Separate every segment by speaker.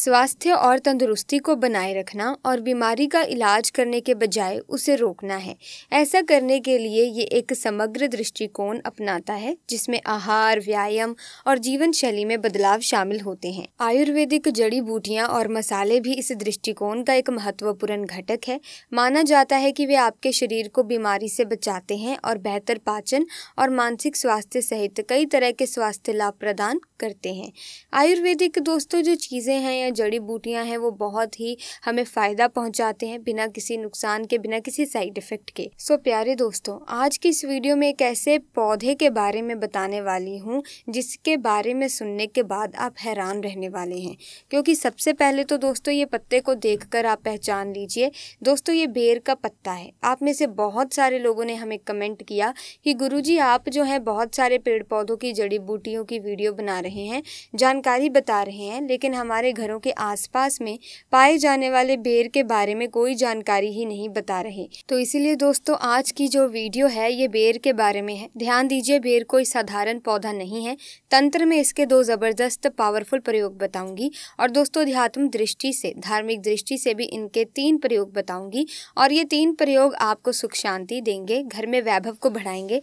Speaker 1: स्वास्थ्य और तंदुरुस्ती को बनाए रखना और बीमारी का इलाज करने के बजाय उसे रोकना है ऐसा करने के लिए ये एक समग्र दृष्टिकोण अपनाता है जिसमें आहार व्यायाम और जीवन शैली में बदलाव शामिल होते हैं आयुर्वेदिक जड़ी बूटियाँ और मसाले भी इस दृष्टिकोण का एक महत्वपूर्ण घटक है माना जाता है कि वे आपके शरीर को बीमारी से बचाते हैं और बेहतर पाचन और मानसिक स्वास्थ्य सहित कई तरह के स्वास्थ्य लाभ प्रदान करते हैं आयुर्वेदिक दोस्तों जो चीज़ें हैं हैं जड़ी बूटियां हैं वो बहुत ही हमें फ़ायदा पहुंचाते हैं बिना किसी नुकसान के बिना किसी साइड इफ़ेक्ट के सो प्यारे दोस्तों आज की इस वीडियो में एक ऐसे पौधे के बारे में बताने वाली हूँ जिसके बारे में सुनने के बाद आप हैरान रहने वाले हैं क्योंकि सबसे पहले तो दोस्तों ये पत्ते को देख आप पहचान लीजिए दोस्तों ये बेर का पत्ता है आप में से बहुत सारे लोगों ने हमें कमेंट किया कि गुरुजी आप जो है बहुत सारे पेड़ पौधों की जड़ी बूटियों की वीडियो बना रहे हैं जानकारी बता रहे हैं लेकिन हमारे घरों स्थानों के आसपास में पाए जाने वाले भेड़ के बारे में कोई जानकारी ही नहीं बता रहे तो इसीलिए दोस्तों आज की जो वीडियो है ये बेर के बारे में है ध्यान दीजिए बेर कोई साधारण पौधा नहीं है तंत्र में इसके दो ज़बरदस्त पावरफुल प्रयोग बताऊंगी और दोस्तों अध्यात्म दृष्टि से धार्मिक दृष्टि से भी इनके तीन प्रयोग बताऊंगी और ये तीन प्रयोग आपको सुख शांति देंगे घर में वैभव को बढ़ाएंगे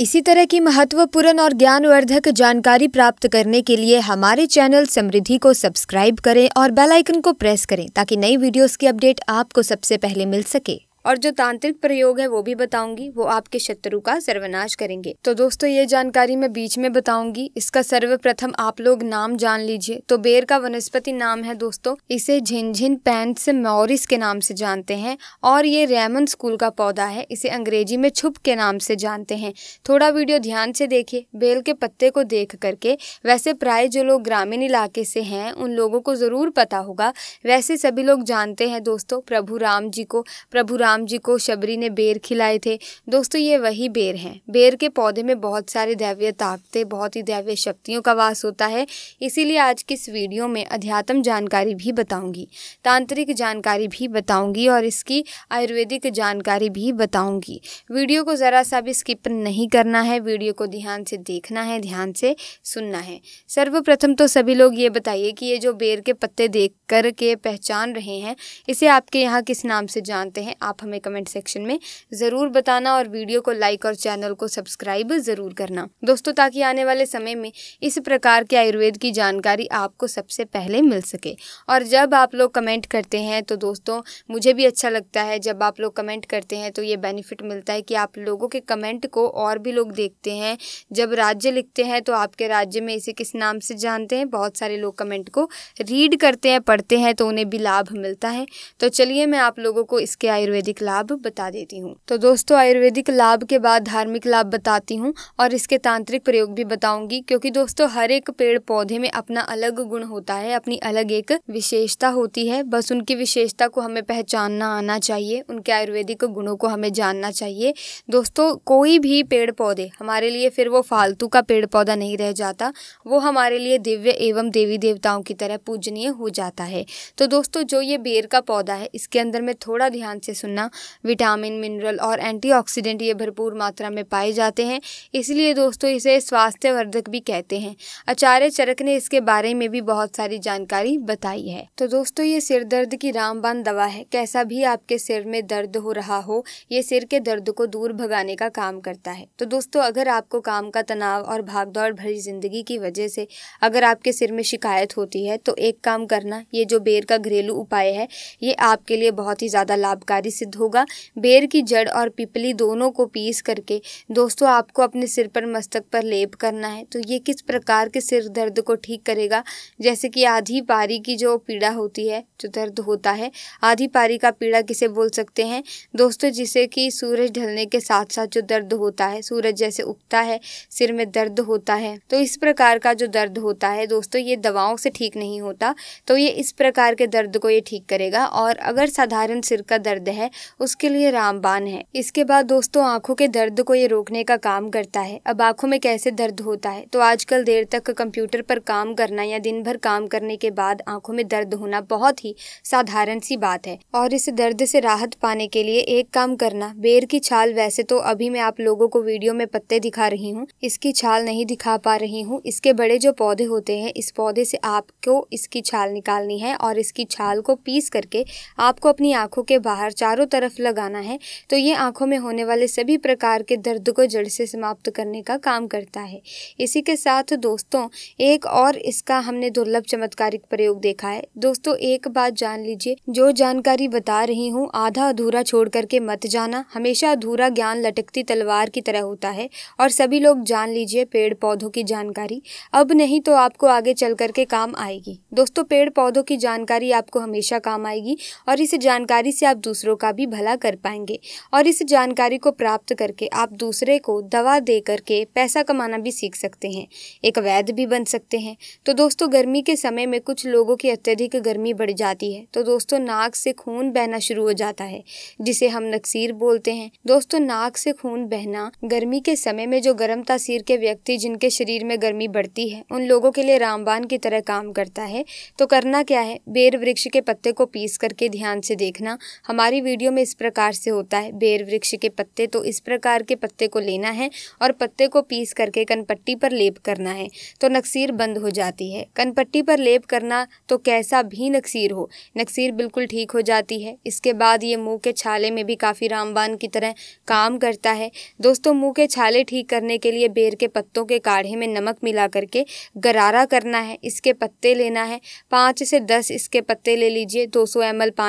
Speaker 1: इसी तरह की महत्वपूर्ण और ज्ञानवर्धक जानकारी प्राप्त करने के लिए हमारे चैनल समृद्धि को सब्सक्राइब करें और बेल आइकन को प्रेस करें ताकि नई वीडियोस की अपडेट आपको सबसे पहले मिल सके और जो तांत्रिक प्रयोग है वो भी बताऊंगी वो आपके शत्रु का सर्वनाश करेंगे तो दोस्तों ये जानकारी मैं बीच में बताऊंगी इसका सर्वप्रथम आप लोग नाम जान लीजिए तो बेर का वनस्पति नाम है दोस्तों इसे झिनझिन पैंट्स मॉरिस के नाम से जानते हैं और ये रेमन स्कूल का पौधा है इसे अंग्रेजी में छुप के नाम से जानते हैं थोड़ा वीडियो ध्यान से देखिए बेल के पत्ते को देख करके वैसे प्राय जो लोग ग्रामीण इलाके से हैं उन लोगों को ज़रूर पता होगा वैसे सभी लोग जानते हैं दोस्तों प्रभु राम जी को प्रभु राम राम जी को शबरी ने बेर खिलाए थे दोस्तों ये वही बेर हैं बेर के पौधे में बहुत सारे दैवीय ताकतें बहुत ही दैवीय शक्तियों का वास होता है इसीलिए आज की इस वीडियो में अध्यात्म जानकारी भी बताऊंगी तांत्रिक जानकारी भी बताऊँगी और इसकी आयुर्वेदिक जानकारी भी बताऊँगी वीडियो को ज़रा सा भी स्किप नहीं करना है वीडियो को ध्यान से देखना है ध्यान से सुनना है सर्वप्रथम तो सभी लोग ये बताइए कि ये जो बेर के पत्ते देख कर के पहचान रहे हैं इसे आपके यहाँ किस नाम से जानते हैं आप हमें कमेंट सेक्शन में ज़रूर बताना और वीडियो को लाइक और चैनल को सब्सक्राइब ज़रूर करना दोस्तों ताकि आने वाले समय में इस प्रकार के आयुर्वेद की जानकारी आपको सबसे पहले मिल सके और जब आप लोग कमेंट करते हैं तो दोस्तों मुझे भी अच्छा लगता है जब आप लोग कमेंट करते हैं तो ये बेनिफिट मिलता है कि आप लोगों के कमेंट को और भी लोग देखते हैं जब राज्य लिखते हैं तो आपके राज्य में इसे किस नाम से जानते हैं बहुत सारे लोग कमेंट को रीड करते हैं पढ़ते हैं तो उन्हें भी लाभ मिलता है तो चलिए मैं आप लोगों को इसके आयुर्वेदिक आयुर्वेदिक लाभ बता देती हूँ तो दोस्तों आयुर्वेदिक लाभ के बाद धार्मिक लाभ बताती हूँ और इसके तांत्रिक प्रयोग भी बताऊंगी क्योंकि दोस्तों हर एक पेड़ पौधे में अपना अलग गुण होता है अपनी अलग एक विशेषता होती है बस उनकी विशेषता को हमें पहचानना आना चाहिए उनके आयुर्वेदिक गुणों को हमें जानना चाहिए दोस्तों कोई भी पेड़ पौधे हमारे लिए फिर वो फालतू का पेड़ पौधा नहीं रह जाता वो हमारे लिए दिव्य एवं देवी देवताओं की तरह पूजनीय हो जाता है तो दोस्तों जो ये बेर का पौधा है इसके अंदर में थोड़ा ध्यान से सुनना खाना विटामिन मिनरल और एंटीऑक्सीडेंट ये भरपूर मात्रा में पाए जाते हैं इसलिए दोस्तों इसे स्वास्थ्यवर्धक भी कहते हैं आचार्य चरक ने इसके बारे में भी बहुत सारी जानकारी बताई है तो दोस्तों ये सिर दर्द की रामबान दवा है कैसा भी आपके सिर में दर्द हो रहा हो ये सिर के दर्द को दूर भगाने का काम करता है तो दोस्तों अगर आपको काम का तनाव और भागदौड़ भरी जिंदगी की वजह से अगर आपके सिर में शिकायत होती है तो एक काम करना ये जो बेर का घरेलू उपाय है ये आपके लिए बहुत ही ज़्यादा लाभकारी सिद्ध सिद्ध होगा बेर की जड़ और पिपली दोनों को पीस करके दोस्तों आपको अपने सिर पर मस्तक पर लेप करना है तो ये किस प्रकार के सिर दर्द को ठीक करेगा जैसे कि आधी पारी की जो पीड़ा होती है जो दर्द होता है आधी पारी का पीड़ा किसे बोल सकते हैं दोस्तों जिसे कि सूरज ढलने के साथ साथ जो दर्द होता है सूरज जैसे उगता है सिर में दर्द होता है तो इस प्रकार का जो दर्द होता है दोस्तों ये दवाओं से ठीक नहीं होता तो ये इस प्रकार के दर्द को ये ठीक करेगा और अगर साधारण सिर का दर्द है उसके लिए रामबान है इसके बाद दोस्तों आंखों के दर्द को ये रोकने का काम करता है अब आंखों में कैसे दर्द होता है तो आजकल देर तक कंप्यूटर पर काम करना या दिन भर काम करने के बाद आंखों में दर्द होना बहुत ही साधारण सी बात है और इस दर्द से राहत पाने के लिए एक काम करना बेर की छाल वैसे तो अभी मैं आप लोगों को वीडियो में पत्ते दिखा रही हूँ इसकी छाल नहीं दिखा पा रही हूँ इसके बड़े जो पौधे होते हैं इस पौधे से आपको इसकी छाल निकालनी है और इसकी छाल को पीस करके आपको अपनी आंखों के बाहर चारों चारों तरफ लगाना है तो ये आंखों में होने वाले सभी प्रकार के दर्द को जड़ से समाप्त करने का काम करता है इसी के साथ दोस्तों एक और इसका हमने दुर्लभ चमत्कारिक प्रयोग देखा है दोस्तों एक बात जान लीजिए जो जानकारी बता रही हूँ आधा अधूरा छोड़ करके मत जाना हमेशा अधूरा ज्ञान लटकती तलवार की तरह होता है और सभी लोग जान लीजिए पेड़ पौधों की जानकारी अब नहीं तो आपको आगे चल करके काम आएगी दोस्तों पेड़ पौधों की जानकारी आपको हमेशा काम आएगी और इस जानकारी से आप दूसरों का का भी भला कर पाएंगे और इस जानकारी को प्राप्त करके आप दूसरे को दवा दे करके पैसा कमाना भी सीख सकते हैं एक वैद्य भी बन सकते हैं तो दोस्तों गर्मी के समय में कुछ लोगों की अत्यधिक गर्मी बढ़ जाती है तो दोस्तों नाक से खून बहना शुरू हो जाता है जिसे हम नक्सीर बोलते हैं दोस्तों नाक से खून बहना गर्मी के समय में जो गर्म तासीर के व्यक्ति जिनके शरीर में गर्मी बढ़ती है उन लोगों के लिए रामबान की तरह काम करता है तो करना क्या है बेर वृक्ष के पत्ते को पीस करके ध्यान से देखना हमारी वीडियो वीडियो में इस प्रकार से होता है बेर वृक्ष के पत्ते तो इस प्रकार के पत्ते को लेना है और पत्ते को पीस करके कनपट्टी पर लेप करना है तो नक्सीर बंद हो जाती है कनपट्टी पर लेप करना तो कैसा भी नक्सीर हो नक्सीर बिल्कुल ठीक हो जाती है इसके बाद ये मुँह के छाले में भी काफ़ी रामबान की तरह काम करता है दोस्तों मुँह के छाले ठीक करने के लिए बेर के पत्तों के काढ़े में नमक मिला करके गरारा करना है इसके पत्ते लेना है पाँच से दस इसके पत्ते ले लीजिए दो सौ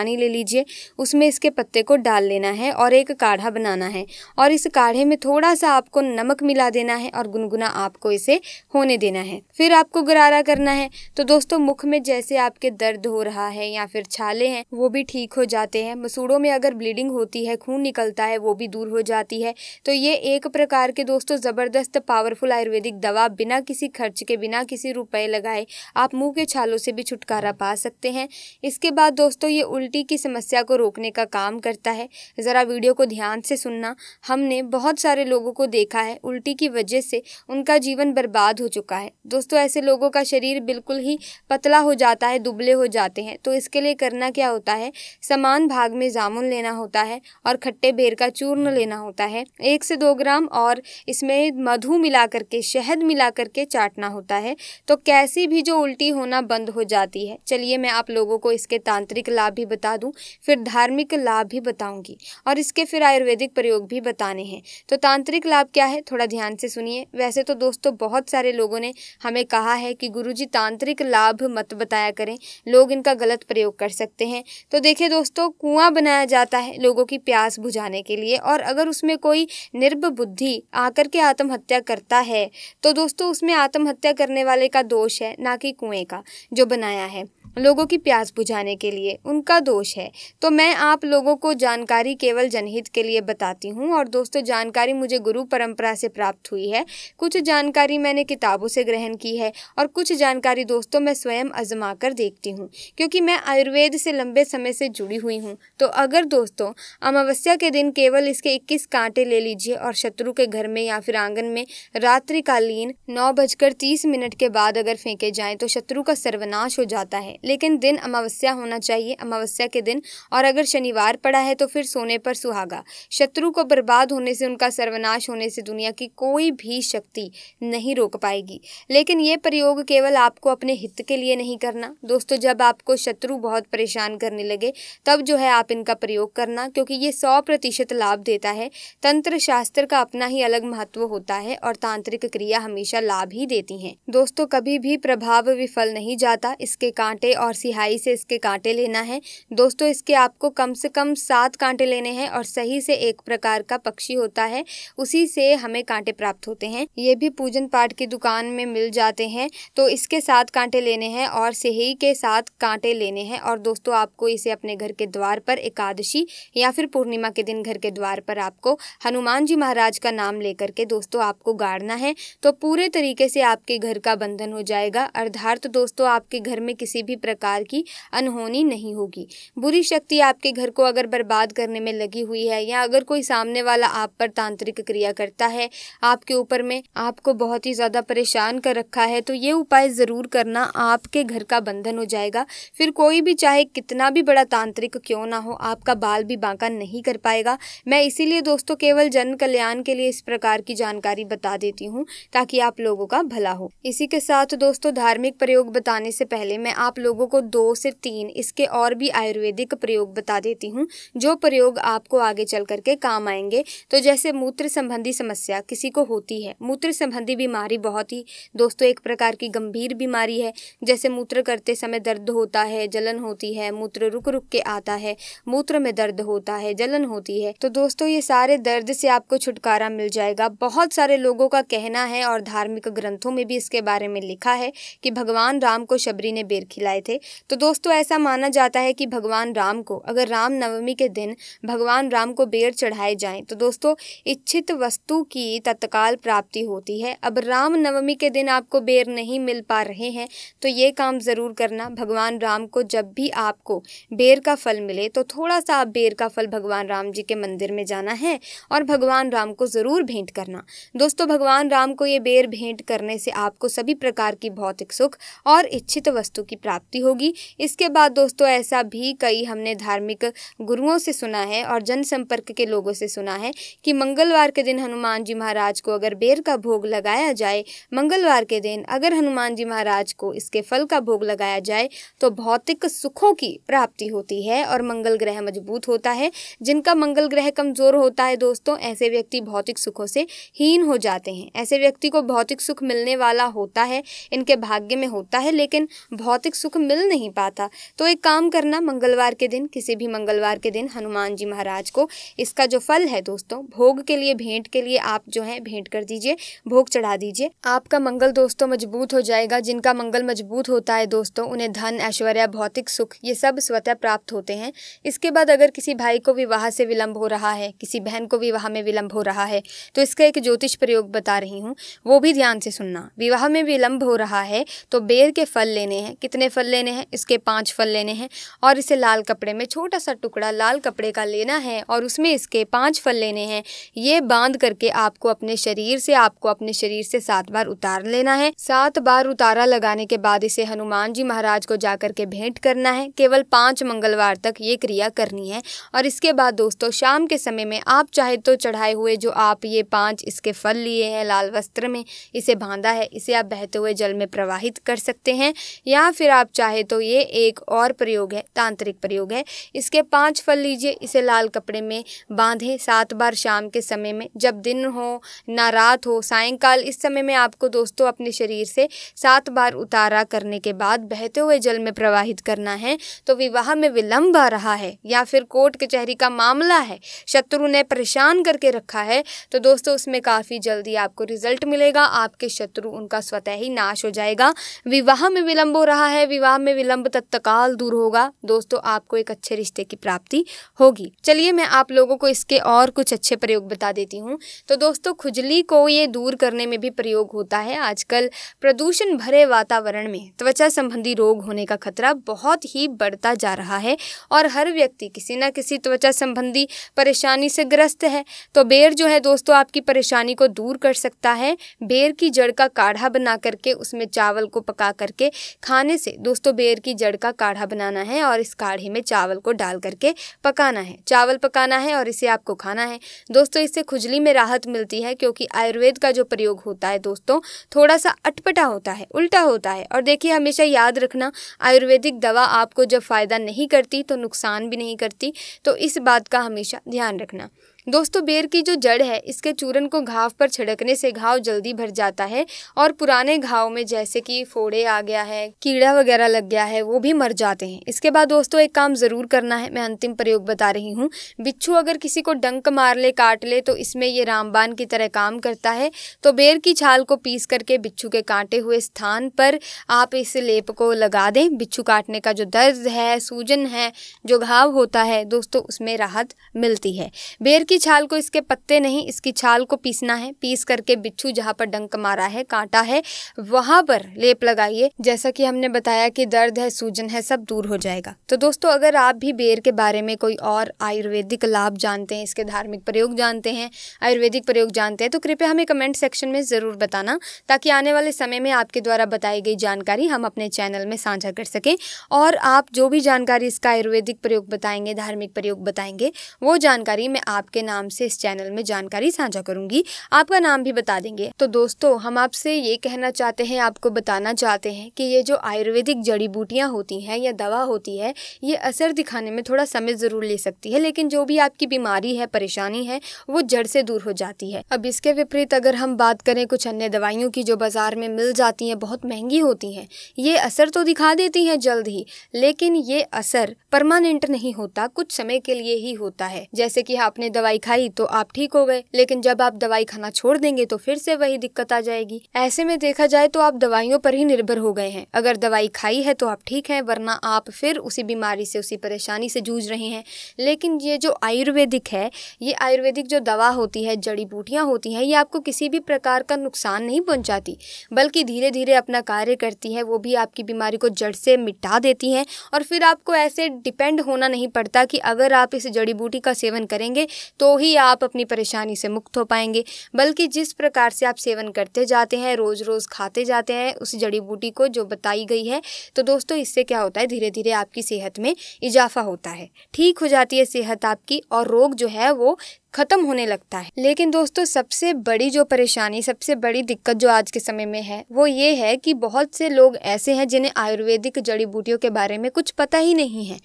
Speaker 1: पानी ले लीजिए उसमें इसके पत्ते को डाल लेना है और एक काढ़ा बनाना है और इस काढ़े में थोड़ा सा आपको नमक मिला देना है और गुनगुना आपको इसे होने देना है फिर आपको गरारा करना है तो दोस्तों मुख में जैसे आपके दर्द हो रहा है या फिर छाले हैं वो भी ठीक हो जाते हैं मसूड़ों में अगर ब्लीडिंग होती है खून निकलता है वो भी दूर हो जाती है तो ये एक प्रकार के दोस्तों ज़बरदस्त पावरफुल आयुर्वेदिक दवा बिना किसी खर्च के बिना किसी रुपए लगाए आप मुंह के छालों से भी छुटकारा पा सकते हैं इसके बाद दोस्तों ये उल्टी की समस्या को रोकने का काम काम करता है ज़रा वीडियो को ध्यान से सुनना हमने बहुत सारे लोगों को देखा है उल्टी की वजह से उनका जीवन बर्बाद हो चुका है दोस्तों ऐसे लोगों का शरीर बिल्कुल ही पतला हो जाता है दुबले हो जाते हैं तो इसके लिए करना क्या होता है समान भाग में जामुन लेना होता है और खट्टे बेर का चूर्ण लेना होता है एक से दो ग्राम और इसमें मधु मिला करके शहद मिला करके चाटना होता है तो कैसी भी जो उल्टी होना बंद हो जाती है चलिए मैं आप लोगों को इसके तांत्रिक लाभ भी बता दूँ फिर धार्मिक लाभ लाभ भी बताऊंगी और इसके फिर आयुर्वेदिक प्रयोग भी बताने हैं तो तांत्रिक लाभ क्या है थोड़ा ध्यान से सुनिए वैसे तो दोस्तों बहुत सारे लोगों ने हमें कहा है कि गुरु जी तांत्रिक लाभ मत बताया करें लोग इनका गलत प्रयोग कर सकते हैं तो देखिए दोस्तों कुआं बनाया जाता है लोगों की प्यास बुझाने के लिए और अगर उसमें कोई निर्भ बुद्धि आकर के आत्महत्या करता है तो दोस्तों उसमें आत्महत्या करने वाले का दोष है ना कि कुएं का जो बनाया है लोगों की प्यास बुझाने के लिए उनका दोष है तो मैं आप लोगों लोगों को जानकारी केवल जनहित के लिए बताती हूँ और दोस्तों जानकारी मुझे गुरु परंपरा से प्राप्त हुई है कुछ जानकारी मैंने किताबों से ग्रहण की है और कुछ जानकारी दोस्तों मैं स्वयं आजमा कर देखती हूँ क्योंकि मैं आयुर्वेद से लंबे समय से जुड़ी हुई हूँ तो अगर दोस्तों अमावस्या के दिन केवल इसके इक्कीस कांटे ले लीजिए और शत्रु के घर में या फिर आंगन में रात्रिकालीन नौ बजकर तीस मिनट के बाद अगर फेंके जाएं तो शत्रु का सर्वनाश हो जाता है लेकिन दिन अमावस्या होना चाहिए अमावस्या के दिन और अगर शनिवार हार पड़ा है तो फिर सोने पर सुहागा शत्रु को बर्बाद होने से उनका सर्वनाश होने से दुनिया की कोई भी शक्ति नहीं रोक पाएगी लेकिन ये प्रयोग केवल आपको अपने हित के लिए नहीं करना दोस्तों जब आपको शत्रु बहुत परेशान करने लगे तब जो है आप इनका प्रयोग करना क्योंकि ये सौ प्रतिशत लाभ देता है तंत्र शास्त्र का अपना ही अलग महत्व होता है और तांत्रिक क्रिया हमेशा लाभ ही देती हैं दोस्तों कभी भी प्रभाव विफल नहीं जाता इसके कांटे और सिहाई से इसके कांटे लेना है दोस्तों इसके आपको कम से कम कम सात कांटे लेने हैं और सही से एक प्रकार का पक्षी होता है उसी से हमें कांटे प्राप्त होते हैं ये भी पूजन पाठ की दुकान में मिल जाते हैं तो इसके सात कांटे लेने हैं और सही के साथ कांटे लेने हैं और दोस्तों आपको इसे अपने घर के द्वार पर एकादशी या फिर पूर्णिमा के दिन घर के द्वार पर आपको हनुमान जी महाराज का नाम लेकर के दोस्तों आपको गाड़ना है तो पूरे तरीके से आपके घर का बंधन हो जाएगा अर्थार्थ दोस्तों आपके घर में किसी भी प्रकार की अनहोनी नहीं होगी बुरी शक्ति आपके घर को अगर बर्बाद करने में लगी हुई है या अगर कोई सामने वाला आप पर तांत्रिक क्रिया करता है आपके ऊपर में आपको बहुत ही ज़्यादा परेशान कर रखा है तो ये उपाय ज़रूर करना आपके घर का बंधन हो जाएगा फिर कोई भी चाहे कितना भी बड़ा तांत्रिक क्यों ना हो आपका बाल भी बांका नहीं कर पाएगा मैं इसीलिए दोस्तों केवल जन कल्याण के लिए इस प्रकार की जानकारी बता देती हूँ ताकि आप लोगों का भला हो इसी के साथ दोस्तों धार्मिक प्रयोग बताने से पहले मैं आप लोगों को दो से तीन इसके और भी आयुर्वेदिक प्रयोग बता देती हूँ हूँ जो प्रयोग आपको आगे चल करके काम आएंगे तो जैसे मूत्र संबंधी समस्या किसी को होती है मूत्र संबंधी बीमारी बहुत ही दोस्तों एक प्रकार की गंभीर बीमारी है जैसे मूत्र करते समय दर्द होता है जलन होती है मूत्र रुक रुक के आता है मूत्र में दर्द होता है जलन होती है तो दोस्तों ये सारे दर्द से आपको छुटकारा मिल जाएगा बहुत सारे लोगों का कहना है और धार्मिक ग्रंथों में भी इसके बारे में लिखा है कि भगवान राम को शबरी ने बेर खिलाए थे तो दोस्तों ऐसा माना जाता है कि भगवान राम को अगर राम नव रामनवमी के दिन भगवान राम को बेर चढ़ाए जाएं तो दोस्तों इच्छित वस्तु की तत्काल प्राप्ति होती है अब रामनवमी के दिन आपको बेर नहीं मिल पा रहे हैं तो ये काम ज़रूर करना भगवान राम को जब भी आपको बेर का फल मिले तो थोड़ा सा आप बेर का फल भगवान राम जी के मंदिर में जाना है और भगवान राम को ज़रूर भेंट करना दोस्तों भगवान राम को ये बेर भेंट करने से आपको सभी प्रकार की भौतिक सुख और इच्छित वस्तु की प्राप्ति होगी इसके बाद दोस्तों ऐसा भी कई हमने धार्मिक गुरुओं से सुना है और जनसंपर्क के लोगों से सुना है कि मंगलवार के दिन हनुमान जी महाराज को अगर बेर का भोग लगाया जाए मंगलवार के दिन अगर हनुमान जी महाराज को इसके फल का भोग लगाया जाए तो भौतिक सुखों की प्राप्ति होती है और मंगल ग्रह मजबूत होता है जिनका मंगल ग्रह कमज़ोर होता है दोस्तों ऐसे व्यक्ति भौतिक सुखों से हीन हो जाते हैं ऐसे व्यक्ति को भौतिक सुख मिलने वाला होता है इनके भाग्य में होता है लेकिन भौतिक सुख मिल नहीं पाता तो एक काम करना मंगलवार के दिन किसी भी मंगलवार बुधवार के दिन हनुमान जी महाराज को इसका जो फल है दोस्तों भोग के लिए भेंट के लिए आप जो है भेंट कर दीजिए भोग चढ़ा दीजिए आपका मंगल दोस्तों मजबूत हो जाएगा जिनका मंगल मजबूत होता है दोस्तों उन्हें धन ऐश्वर्या भौतिक सुख ये सब स्वतः प्राप्त होते हैं इसके बाद अगर किसी भाई को विवाह से विलंब हो रहा है किसी बहन को विवाह में विलंब हो रहा है तो इसका एक ज्योतिष प्रयोग बता रही हूँ वो भी ध्यान से सुनना विवाह में विलंब हो रहा है तो बेर के फल लेने हैं कितने फल लेने हैं इसके पांच फल लेने हैं और इसे लाल कपड़े में छोटा सा टुकड़ा कपड़ा लाल कपड़े का लेना है और उसमें इसके पांच फल लेने हैं ये बांध करके आपको अपने शरीर से आपको अपने शरीर से सात बार उतार लेना है सात बार उतारा लगाने के बाद इसे हनुमान जी महाराज को जाकर के भेंट करना है केवल पांच मंगलवार तक ये क्रिया करनी है और इसके बाद दोस्तों शाम के समय में आप चाहे तो चढ़ाए हुए जो आप ये पांच इसके फल लिए हैं लाल वस्त्र में इसे बांधा है इसे आप बहते हुए जल में प्रवाहित कर सकते हैं या फिर आप चाहे तो ये एक और प्रयोग है तांत्रिक प्रयोग है इसके पांच पांच फल लीजिए इसे लाल कपड़े में बांधें सात बार शाम के समय में जब दिन हो ना रात हो सायंकाल इस समय में आपको दोस्तों अपने शरीर से सात बार उतारा करने के बाद बहते हुए जल में प्रवाहित करना है तो विवाह में विलंब आ रहा है या फिर कोर्ट कचहरी का मामला है शत्रु ने परेशान करके रखा है तो दोस्तों उसमें काफ़ी जल्दी आपको रिजल्ट मिलेगा आपके शत्रु उनका स्वतः ही नाश हो जाएगा विवाह में विलंब हो रहा है विवाह में विलंब तत्काल दूर होगा दोस्तों आपको एक अच्छे रिश्ते की प्राप्ति प्राप्ति होगी चलिए मैं आप लोगों को इसके और कुछ अच्छे प्रयोग बता देती हूँ तो दोस्तों खुजली को ये दूर करने में भी प्रयोग होता है आजकल प्रदूषण भरे वातावरण में त्वचा संबंधी रोग होने का खतरा बहुत ही बढ़ता जा रहा है और हर व्यक्ति किसी न किसी त्वचा संबंधी परेशानी से ग्रस्त है तो बेर जो है दोस्तों आपकी परेशानी को दूर कर सकता है बेर की जड़ का काढ़ा बना करके उसमें चावल को पका करके खाने से दोस्तों बेर की जड़ का काढ़ा बनाना है और इस काढ़े में चावल को डाल करके करके पकाना है चावल पकाना है और इसे आपको खाना है दोस्तों इससे खुजली में राहत मिलती है क्योंकि आयुर्वेद का जो प्रयोग होता है दोस्तों थोड़ा सा अटपटा होता है उल्टा होता है और देखिए हमेशा याद रखना आयुर्वेदिक दवा आपको जब फ़ायदा नहीं करती तो नुकसान भी नहीं करती तो इस बात का हमेशा ध्यान रखना दोस्तों बेर की जो जड़ है इसके चूरन को घाव पर छिड़कने से घाव जल्दी भर जाता है और पुराने घाव में जैसे कि फोड़े आ गया है कीड़ा वगैरह लग गया है वो भी मर जाते हैं इसके बाद दोस्तों एक काम ज़रूर करना है मैं अंतिम प्रयोग बता रही हूँ बिच्छू अगर किसी को डंक मार ले काट ले तो इसमें ये रामबान की तरह काम करता है तो बेर की छाल को पीस करके बिच्छू के कांटे हुए स्थान पर आप इस लेप को लगा दें बिच्छू काटने का जो दर्द है सूजन है जो घाव होता है दोस्तों उसमें राहत मिलती है बेर इसकी छाल को इसके पत्ते नहीं इसकी छाल को पीसना है पीस करके बिच्छू जहाँ पर डंक मारा है कांटा है वहाँ पर लेप लगाइए जैसा कि हमने बताया कि दर्द है सूजन है सब दूर हो जाएगा तो दोस्तों अगर आप भी बेर के बारे में कोई और आयुर्वेदिक लाभ जानते हैं इसके धार्मिक प्रयोग जानते हैं आयुर्वेदिक प्रयोग जानते हैं तो कृपया हमें कमेंट सेक्शन में ज़रूर बताना ताकि आने वाले समय में आपके द्वारा बताई गई जानकारी हम अपने चैनल में साझा कर सकें और आप जो भी जानकारी इसका आयुर्वेदिक प्रयोग बताएंगे धार्मिक प्रयोग बताएंगे वो जानकारी मैं आपके नाम से इस चैनल में जानकारी साझा करूंगी आपका नाम भी बता देंगे तो दोस्तों हम आपसे ये कहना चाहते हैं आपको बताना चाहते हैं कि ये जो आयुर्वेदिक जड़ी बूटियाँ होती हैं या दवा होती है ये असर दिखाने में थोड़ा समय ज़रूर ले सकती है लेकिन जो भी आपकी बीमारी है परेशानी है वो जड़ से दूर हो जाती है अब इसके विपरीत अगर हम बात करें कुछ अन्य दवाइयों की जो बाज़ार में मिल जाती हैं बहुत महंगी होती हैं ये असर तो दिखा देती हैं जल्द ही लेकिन ये असर परमानेंट नहीं होता कुछ समय के लिए ही होता है जैसे कि आपने दवाई दवाई खाई तो आप ठीक हो गए लेकिन जब आप दवाई खाना छोड़ देंगे तो फिर से वही दिक्कत आ जाएगी ऐसे में देखा जाए तो आप दवाइयों पर ही निर्भर हो गए हैं अगर दवाई खाई है तो आप ठीक हैं वरना आप फिर उसी बीमारी से उसी परेशानी से जूझ रहे हैं लेकिन ये जो आयुर्वेदिक है ये आयुर्वेदिक जो दवा होती है जड़ी बूटियाँ होती हैं ये आपको किसी भी प्रकार का नुकसान नहीं पहुँचाती बल्कि धीरे धीरे अपना कार्य करती है वो भी आपकी बीमारी को जड़ से मिटा देती हैं और फिर आपको ऐसे डिपेंड होना नहीं पड़ता कि अगर आप इस जड़ी बूटी का सेवन करेंगे तो तो ही आप अपनी परेशानी से मुक्त हो पाएंगे बल्कि जिस प्रकार से आप सेवन करते जाते हैं रोज़ रोज़ खाते जाते हैं उस जड़ी बूटी को जो बताई गई है तो दोस्तों इससे क्या होता है धीरे धीरे आपकी सेहत में इजाफा होता है ठीक हो जाती है सेहत आपकी और रोग जो है वो ख़त्म होने लगता है लेकिन दोस्तों सबसे बड़ी जो परेशानी सबसे बड़ी दिक्कत जो आज के समय में है वो ये है कि बहुत से लोग ऐसे हैं जिन्हें आयुर्वेदिक जड़ी बूटियों के बारे में कुछ पता ही नहीं है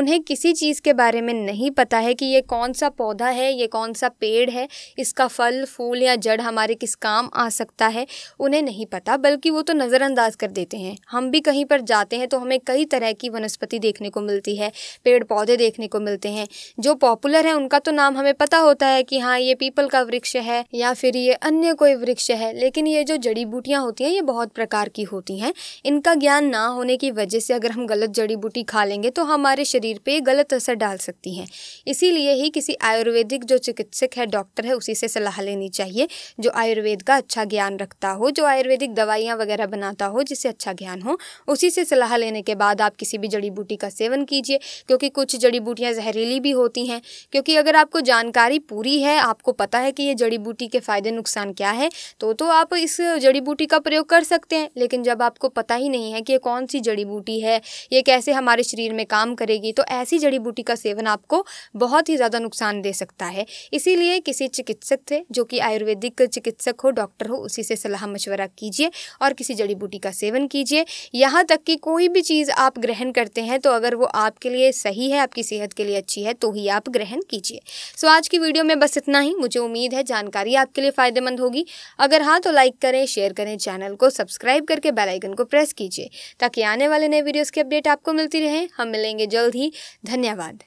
Speaker 1: उन्हें किसी चीज़ के बारे में नहीं पता है कि ये कौन सा पौधा है ये कौन सा पेड़ है इसका फल फूल या जड़ हमारे किस काम आ सकता है उन्हें नहीं पता बल्कि वो तो नज़रअंदाज कर देते हैं हम भी कहीं पर जाते हैं तो हमें कई तरह की वनस्पति देखने को मिलती है पेड़ पौधे देखने को मिलते हैं जो पॉपुलर है उनका तो नाम हमें पता हो होता है कि हाँ ये पीपल का वृक्ष है या फिर ये अन्य कोई वृक्ष है लेकिन ये जो जड़ी बूटियाँ होती हैं ये बहुत प्रकार की होती हैं इनका ज्ञान ना होने की वजह से अगर हम गलत जड़ी बूटी खा लेंगे तो हमारे शरीर पर गलत असर डाल सकती हैं इसीलिए ही किसी आयुर्वेदिक जो चिकित्सक है डॉक्टर है उसी से सलाह लेनी चाहिए जो आयुर्वेद का अच्छा ज्ञान रखता हो जो आयुर्वेदिक दवाइयाँ वगैरह बनाता हो जिससे अच्छा ज्ञान हो उसी से सलाह लेने के बाद आप किसी भी जड़ी बूटी का सेवन कीजिए क्योंकि कुछ जड़ी बूटियाँ जहरीली भी होती हैं क्योंकि अगर आपको जानकारी पूरी है आपको पता है कि ये जड़ी बूटी के फ़ायदे नुकसान क्या है तो तो आप इस जड़ी बूटी का प्रयोग कर सकते हैं लेकिन जब आपको पता ही नहीं है कि ये कौन सी जड़ी बूटी है ये कैसे हमारे शरीर में काम करेगी तो ऐसी जड़ी बूटी का सेवन आपको बहुत ही ज़्यादा नुकसान दे सकता है इसीलिए किसी चिकित्सक से जो कि आयुर्वेदिक चिकित्सक हो डॉक्टर हो उसी से सलाह मशवरा कीजिए और किसी जड़ी बूटी का सेवन कीजिए यहाँ तक कि कोई भी चीज़ आप ग्रहण करते हैं तो अगर वो आपके लिए सही है आपकी सेहत के लिए अच्छी है तो ही आप ग्रहण कीजिए सो आज की वीडियो वीडियो में बस इतना ही मुझे उम्मीद है जानकारी आपके लिए फ़ायदेमंद होगी अगर हाँ तो लाइक करें शेयर करें चैनल को सब्सक्राइब करके बेलाइकन को प्रेस कीजिए ताकि आने वाले नए वीडियोज़ की अपडेट आपको मिलती रहे हम मिलेंगे जल्द ही धन्यवाद